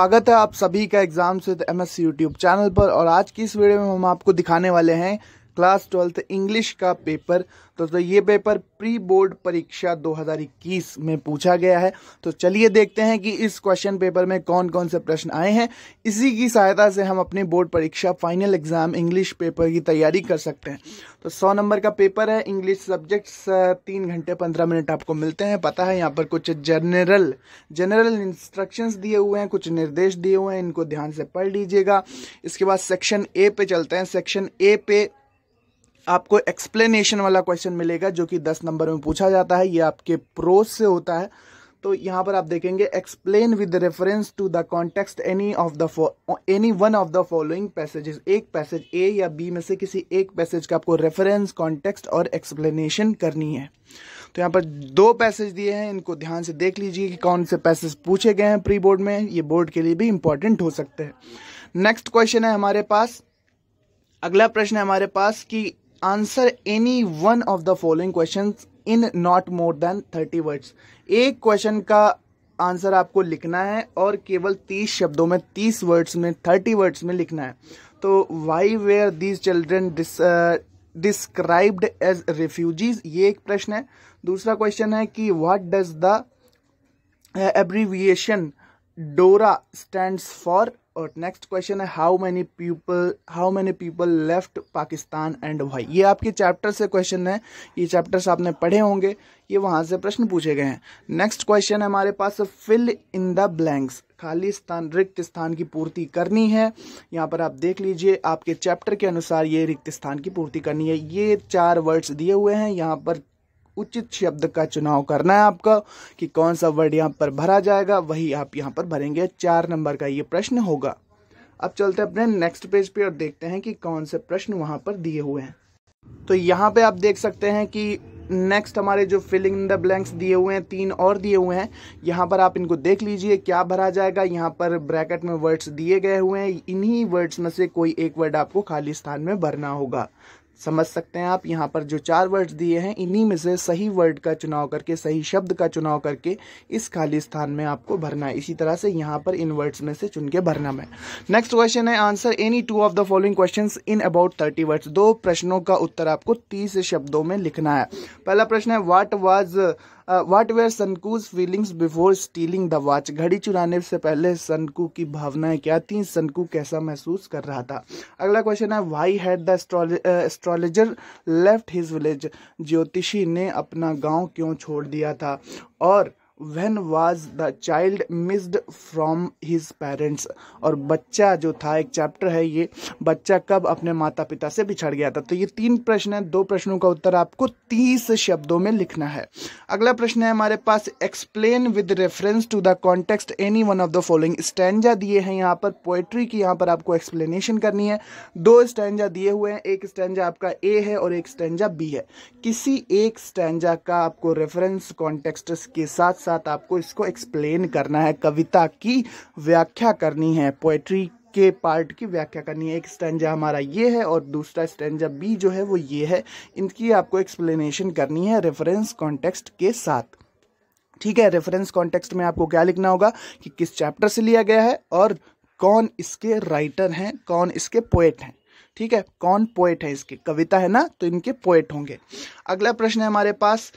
स्वागत है आप सभी का एग्जाम से एमएससी यूट्यूब चैनल पर और आज की इस वीडियो में हम आपको दिखाने वाले हैं क्लास ट्वेल्थ इंग्लिश का पेपर तो, तो ये पेपर प्री बोर्ड परीक्षा 2021 में पूछा गया है तो चलिए देखते हैं कि इस क्वेश्चन पेपर में कौन कौन से प्रश्न आए हैं इसी की सहायता से हम अपनी बोर्ड परीक्षा फाइनल एग्जाम इंग्लिश पेपर की तैयारी कर सकते हैं तो सौ नंबर का पेपर है इंग्लिश सब्जेक्ट्स तीन घंटे पंद्रह मिनट आपको मिलते हैं पता है यहाँ पर कुछ जनरल जनरल इंस्ट्रक्शंस दिए हुए हैं कुछ निर्देश दिए हुए हैं इनको ध्यान से पढ़ लीजिएगा इसके बाद सेक्शन ए पे चलते हैं सेक्शन ए पे आपको एक्सप्लेनेशन वाला क्वेश्चन मिलेगा जो कि दस नंबर में पूछा जाता है ये आपके प्रोज से होता है तो यहाँ पर आप देखेंगे explain with reference to the context any of the any one of the following passages एक पैसेज ए या बी में से किसी एक पैसेज का आपको रेफरेंस कॉन्टेक्स्ट और एक्सप्लेनेशन करनी है तो यहाँ पर दो पैसेज दिए हैं इनको ध्यान से देख लीजिए कि कौन से पैसेज पूछे गए हैं प्री बोर्ड में ये बोर्ड के लिए भी इंपॉर्टेंट हो सकते हैं नेक्स्ट क्वेश्चन है हमारे पास अगला प्रश्न है हमारे पास कि answer any one of the following question in not more than thirty words एक क्वेश्चन का आंसर आपको लिखना है और केवल तीस शब्दों में तीस वर्ड्स में थर्टी वर्ड्स में लिखना है तो why were these children described as refugees ये एक प्रश्न है दूसरा क्वेश्चन है कि what does the abbreviation DORA stand for और नेक्स्ट क्वेश्चन है how many people how many people left Pakistan and why ये आपके चैप्टर से क्वेश्चन है ये चैप्टर्स आपने पढ़े होंगे ये वहाँ से प्रश्न पूछे गए हैं नेक्स्ट क्वेश्चन है हमारे पास फिल इन द ब्लैंक्स खाली स्थान रिक्त स्थान की पूर्ति करनी है यहाँ पर आप देख लीजिए आपके चैप्टर के अनुसार ये रिक्त स्थान की पूर्ति करनी है ये चार वर्ड्स दिए हुए हैं यहाँ पर उचित शब्द का चुनाव करना है आपका कि कौन सा वर्ड यहाँ पर भरा जाएगा वही आप यहाँ पर भरेंगे चार नंबर का ये प्रश्न होगा अब चलते हैं अपने नेक्स्ट पेज पे और देखते हैं कि कौन से प्रश्न वहाँ पर दिए हुए हैं तो यहाँ पे आप देख सकते हैं कि नेक्स्ट हमारे जो फिलिंग इन द ब्लैंक्स दिए हुए हैं तीन और दिए हुए हैं यहाँ पर आप इनको देख लीजिए क्या भरा जाएगा यहाँ पर ब्रैकेट में वर्ड्स दिए गए हुए हैं इन्हीं वर्ड्स में से कोई एक वर्ड आपको खाली स्थान में भरना होगा समझ सकते हैं आप यहाँ पर जो चार वर्ड दिए हैं इन्हीं में से सही वर्ड का चुनाव करके सही शब्द का चुनाव करके इस खाली स्थान में आपको भरना है इसी तरह से यहाँ पर इन वर्ड्स में से चुन के भरना है नेक्स्ट क्वेश्चन है answer any two of the following question in about thirty words दो प्रश्नों का उत्तर आपको तीस शब्दों में लिखना है पहला प्रश्न है what was what were Sankoo's feelings before stealing the watch घड़ी चुराने से पहले सनकू की भावनाएं क्या थी सनकू कैसा महसूस कर रहा था अगला क्वेश्चन है why had the astrologer left his village ज्योतिषी ने अपना गांव क्यों छोड़ दिया था और when was the child missed from his parents और बच्चा जो था एक चैप्टर है ये बच्चा कब अपने माता पिता से बिछड़ गया था तो ये तीन प्रश्न है दो प्रश्नों का उत्तर आपको तीस शब्दों में लिखना है अगला प्रश्न है हमारे पास explain with reference to the context any one of the following stanza दिए हैं यहाँ पर पोएट्री की यहाँ पर आपको एक्सप्लेनेशन करनी है दो स्टैंडा दिए हुए हैं एक स्टैंडा आपका ए है और एक स्टैंडा बी है किसी एक स्टैंडा का आपको रेफरेंस कॉन्टेक्स्ट के साथ साथ आपको इसको एक्सप्लेन करना है कविता की व्याख्या करनी है पोएट्री के पार्ट की व्याख्या करनी है एक स्टेंजा हमारा ये है और दूसरा स्टेंजा बी जो है वो ये है इनकी आपको एक्सप्लेनेशन करनी है रेफरेंस कॉन्टेक्स्ट के साथ ठीक है रेफरेंस कॉन्टेक्स्ट में आपको क्या लिखना होगा कि किस चैप्टर से लिया गया है और कौन इसके राइटर हैं कौन इसके पोएट हैं ठीक है कौन पोएट है इसके कविता है ना तो इनके पोएट होंगे अगला प्रश्न है हमारे पास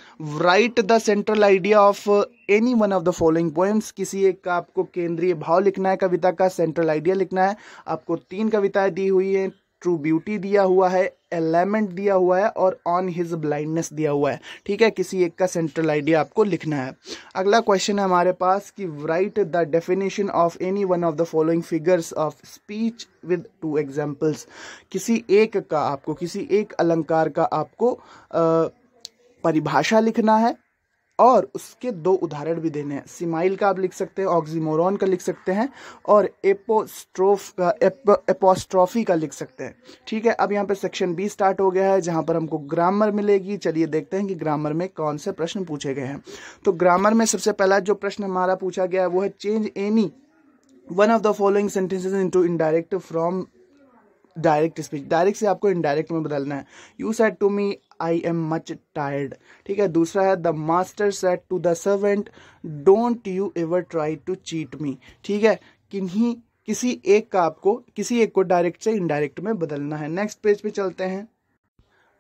write the central idea of any one of the following poems किसी एक का आपको केंद्रीय भाव लिखना है कविता का सेंट्रल आइडिया लिखना है आपको तीन कविताएं दी हुई हैं ट्रू ब्यूटी दिया हुआ है एलिमेंट दिया हुआ है और ऑन हिज ब्लाइंडनेस दिया हुआ है ठीक है किसी एक का सेंट्रल आइडिया आपको लिखना है अगला क्वेश्चन है हमारे पास कि write the definition of any one of the following figures of speech with two examples किसी एक का आपको किसी एक अलंकार का आपको आ, परिभाषा लिखना है और उसके दो उदाहरण भी देने हैं सिमाइल का आप लिख सकते हैं ऑक्सीमोरॉन का लिख सकते हैं और एपोस्ट्रोफ का एप, एपोस्ट्रॉफी का लिख सकते हैं ठीक है अब यहाँ पर सेक्शन बी स्टार्ट हो गया है जहाँ पर हमको ग्रामर मिलेगी चलिए देखते हैं कि ग्रामर में कौन से प्रश्न पूछे गए हैं तो ग्रामर में सबसे पहला जो प्रश्न हमारा पूछा गया है वो है change any one of the following sentences into indirect from direct speech direct से आपको इनडायरेक्ट में बदलना है you said to me I am much tired ठीक है दूसरा है the master said to the servant don't you ever try to cheat me ठीक है किन्हीं किसी एक का आपको किसी एक को डायरेक्ट से इनडायरेक्ट में बदलना है नेक्स्ट पेज पे चलते हैं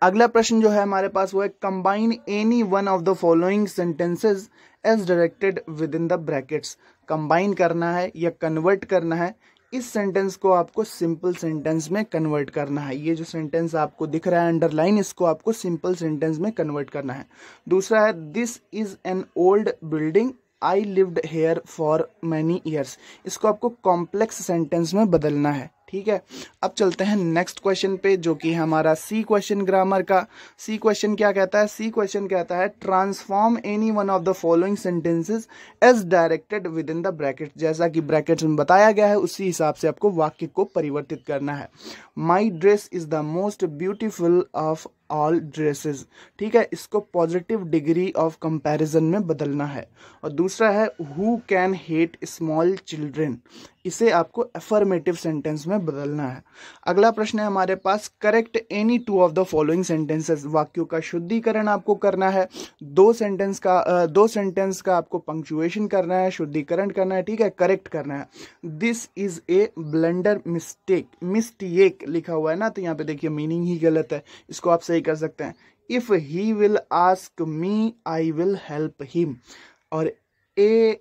अगला प्रश्न जो है हमारे पास वो है combine any one of the following sentences as directed within the brackets combine करना है या कन्वर्ट करना है इस सेंटेंस को आपको सिंपल सेंटेंस में कन्वर्ट करना है ये जो सेंटेंस आपको दिख रहा है अंडरलाइन इसको आपको सिंपल सेंटेंस में कन्वर्ट करना है दूसरा है this is an old building I lived here for many years इसको आपको कॉम्प्लेक्स सेंटेंस में बदलना है ठीक है अब चलते हैं नेक्स्ट क्वेश्चन पे जो कि हमारा सी क्वेश्चन ग्रामर का सी क्वेश्चन क्या कहता है सी क्वेश्चन कहता है transform any one of the following sentences as directed within the bracket जैसा कि ब्रैकेट में बताया गया है उसी हिसाब से आपको वाक्य को परिवर्तित करना है my dress is the most beautiful of all dresses ठीक है इसको पॉजिटिव डिग्री ऑफ कंपेरिजन में बदलना है और दूसरा है who can hate small children इसे आपको एफर्मेटिव सेंटेंस में बदलना है अगला प्रश्न है हमारे पास correct any two of the following sentences वाक्यों का शुद्धिकरण आपको करना है दो सेंटेंस का दो सेंटेंस का आपको पंक्चुएशन करना है शुद्धिकरण करना है ठीक है करेक्ट करना है this is a blender mistake mistake लिखा हुआ है ना तो यहाँ पे देखिए मीनिंग ही गलत है इसको आप सही कर सकते हैं if he will ask me I will help him और ए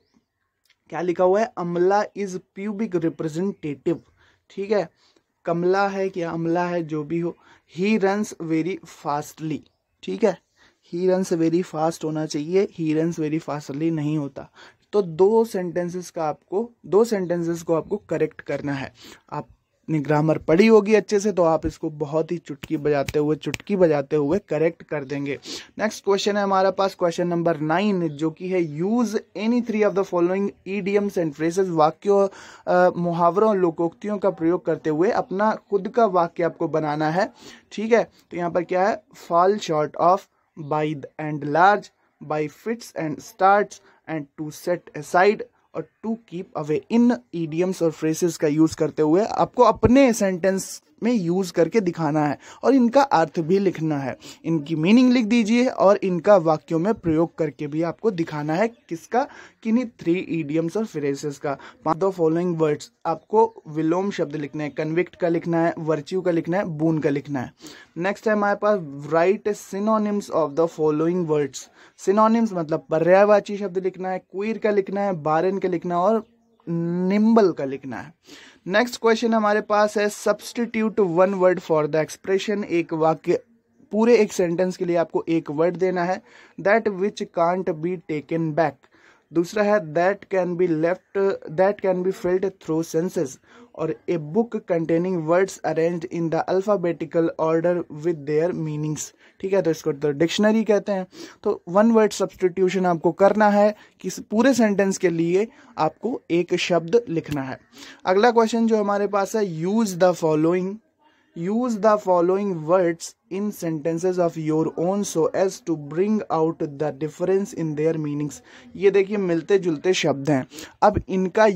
क्या लिखा हुआ है अमला इज प्यूबिक रिप्रेजेंटेटिव ठीक है कमला है क्या अमला है जो भी हो ही रन्स वेरी फास्टली ठीक है ही रन्स वेरी फास्ट होना चाहिए ही रन्स वेरी फास्टली नहीं होता तो दो सेंटेंसेस का आपको दो सेंटेंसेस को आपको करेक्ट करना है आप आपने ग्रामर पढ़ी होगी अच्छे से तो आप इसको बहुत ही चुटकी बजाते हुए चुटकी बजाते हुए करेक्ट कर देंगे नेक्स्ट क्वेश्चन है हमारे पास क्वेश्चन नंबर नाइन जो कि है use any three of the following idioms and phrases वाक्यों मुहावरों लोकोक्तियों का प्रयोग करते हुए अपना खुद का वाक्य आपको बनाना है ठीक है तो यहाँ पर क्या है fall short of by and large fits and start and to set aside और टू कीप अवे इन ईडियम्स और फ्रेसेस का यूज़ करते हुए आपको अपने सेंटेंस में यूज करके दिखाना है और इनका अर्थ भी लिखना है इनकी मीनिंग लिख दीजिए और इनका वाक्यों में प्रयोग करके भी आपको दिखाना है किसका किन्हीं थ्री ईडियम्स और फ्रेसेस का दो फॉलोइंग वर्ड्स आपको विलोम शब्द लिखना है कन्विक्ट का लिखना है वर्च्यू का लिखना है बून का लिखना है नेक्स्ट है हमारे पास write synonyms of the following words synonyms मतलब पर्यायवाची शब्द लिखना है क्वीर का लिखना है बारन का लिखना है और निम्बल का लिखना है नेक्स्ट क्वेश्चन हमारे पास है substitute one word for the expression एक वाक्य पूरे एक सेंटेंस के लिए आपको एक वर्ड देना है that which can't be taken back दूसरा है that can be left that can be filled through senses और a book containing words arrange in the alphabetical order with their meanings ठीक है तो इसको तो डिक्शनरी कहते हैं तो वन वर्ड सब्सटीट्यूशन आपको करना है कि पूरे सेंटेंस के लिए आपको एक शब्द लिखना है अगला क्वेश्चन जो हमारे पास है use the following use the following words in sentences of your own so as to bring out the difference in their meanings ये देखिए मिलते जुलते शब्द हैं अब इनका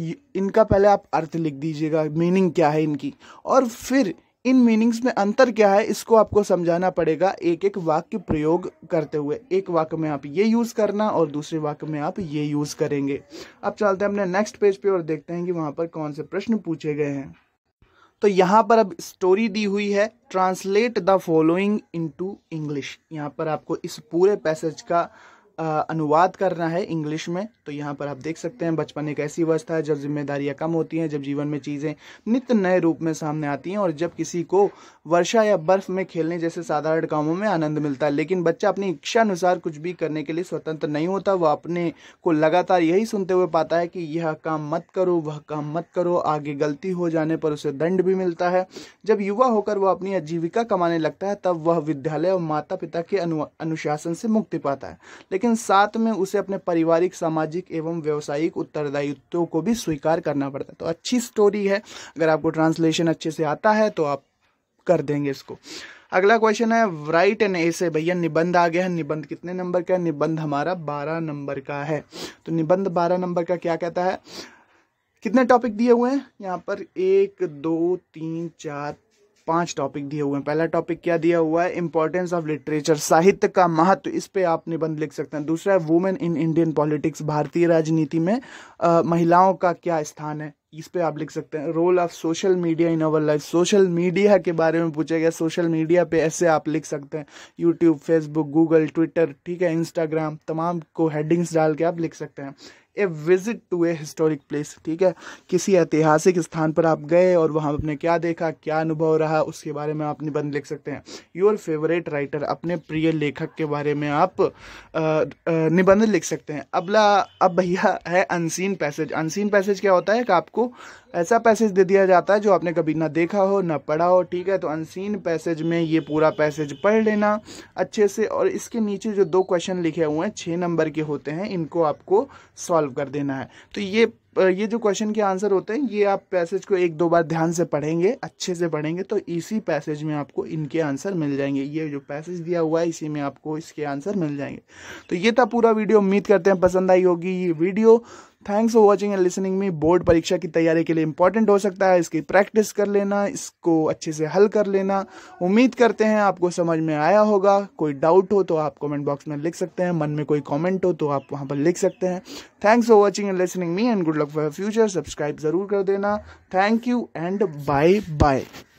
इनका पहले आप अर्थ लिख दीजिएगा मीनिंग क्या है इनकी और फिर इन मीनिंग्स में अंतर क्या है इसको आपको समझाना पड़ेगा एक एक वाक्य प्रयोग करते हुए एक वाक्य में आप ये यूज़ करना और दूसरे वाक्य में आप ये यूज़ करेंगे अब चलते हैं अपने नेक्स्ट पेज पे और देखते हैं कि वहां पर कौन से प्रश्न पूछे गए हैं तो यहाँ पर अब स्टोरी दी हुई है translate the following into English यहाँ पर आपको इस पूरे पैसेज का अनुवाद करना है इंग्लिश में तो यहाँ पर आप देख सकते हैं बचपन एक ऐसी अवस्था है जब जिम्मेदारियाँ कम होती हैं जब जीवन में चीज़ें नित्य नए रूप में सामने आती हैं और जब किसी को वर्षा या बर्फ़ में खेलने जैसे साधारण कामों में आनंद मिलता है लेकिन बच्चा अपनी इच्छा अनुसार कुछ भी करने के लिए स्वतंत्र नहीं होता वह अपने को लगातार यही सुनते हुए पाता है कि यह काम मत करो वह काम मत करो आगे गलती हो जाने पर उसे दंड भी मिलता है जब युवा होकर वह अपनी आजीविका कमाने लगता है तब वह विद्यालय और माता पिता के अनुशासन से मुक्ति पाता है लेकिन लेकिन साथ में उसे अपने पारिवारिक सामाजिक एवं व्यवसायिक उत्तरदायित्व को भी स्वीकार करना पड़ता है तो अच्छी स्टोरी है अगर आपको ट्रांसलेशन अच्छे से आता है तो आप कर देंगे इसको अगला क्वेश्चन है राइट एन ऐसे भैया निबंध आ गया है निबंध कितने नंबर का है निबंध हमारा बारह नंबर का है तो निबंध बारह नंबर का क्या कहता है कितने टॉपिक दिए हुए हैं यहाँ पर एक दो तीन चार पांच टॉपिक दिए हुए हैं पहला टॉपिक क्या दिया हुआ है इंपॉर्टेंस ऑफ लिटरेचर साहित्य का महत्व इस पे आप निबंध लिख सकते हैं दूसरा है वुमेन इन इंडियन पॉलिटिक्स भारतीय राजनीति में आ, महिलाओं का क्या स्थान है इस पे आप लिख सकते हैं role of social media in our life social media के बारे में पूछा गया सोशल मीडिया पे ऐसे आप लिख सकते हैं यूट्यूब फेसबुक गूगल ट्विटर ठीक है इंस्टाग्राम तमाम को हेडिंग्स डाल के आप लिख सकते हैं a visit to a historic place ठीक है किसी ऐतिहासिक स्थान पर आप गए और वहाँ आपने क्या देखा क्या अनुभव रहा उसके बारे में आप निबंध लिख सकते हैं योर फेवरेट राइटर अपने प्रिय लेखक के बारे में आप निबंध लिख सकते हैं अबला अब भैया है अनसीन पैसेज अनसीन पैसेज क्या होता है कि आपको ऐसा पैसेज दे दिया जाता है जो आपने कभी ना देखा हो ना पढ़ा हो ठीक है तो अनसीन पैसेज में ये पूरा पैसेज पढ़ लेना अच्छे से और इसके नीचे जो दो क्वेश्चन लिखे हुए हैं छः नंबर के होते हैं इनको आपको सॉल्व कर देना है तो ये ये जो क्वेश्चन के आंसर होते हैं ये आप पैसेज को एक दो बार ध्यान से पढ़ेंगे अच्छे से पढ़ेंगे तो इसी पैसेज में आपको इनके आंसर मिल जाएंगे ये जो पैसेज दिया हुआ है इसी में आपको इसके आंसर मिल जाएंगे तो ये था पूरा वीडियो उम्मीद करते हैं पसंद आई होगी ये video thanks for watching and listening me board परीक्षा की तैयारी के लिए इंपॉर्टेंट हो सकता है इसकी प्रैक्टिस कर लेना इसको अच्छे से हल कर लेना उम्मीद करते हैं आपको समझ में आया होगा कोई डाउट हो तो आप कमेंट बॉक्स में लिख सकते हैं मन में कोई कॉमेंट हो तो आप वहाँ पर लिख सकते हैं thanks for watching and listening me and good luck for future subscribe ज़रूर कर देना thank you and bye bye